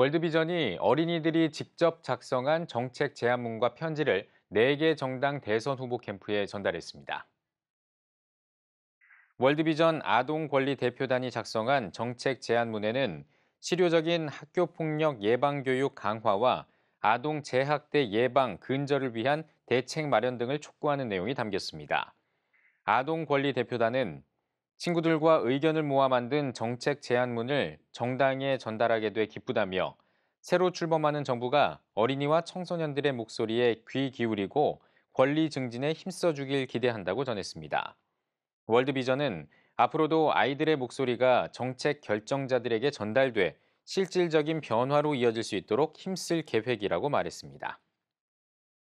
월드비전이 어린이들이 직접 작성한 정책 제안문과 편지를 4개 정당 대선 후보 캠프에 전달했습니다. 월드비전 아동권리대표단이 작성한 정책 제안문에는 실효적인 학교폭력 예방교육 강화와 아동 재학대 예방 근절을 위한 대책 마련 등을 촉구하는 내용이 담겼습니다. 아동권리대표단은 친구들과 의견을 모아 만든 정책 제안문을 정당에 전달하게 돼 기쁘다며 새로 출범하는 정부가 어린이와 청소년들의 목소리에 귀 기울이고 권리 증진에 힘써주길 기대한다고 전했습니다. 월드비전은 앞으로도 아이들의 목소리가 정책 결정자들에게 전달돼 실질적인 변화로 이어질 수 있도록 힘쓸 계획이라고 말했습니다.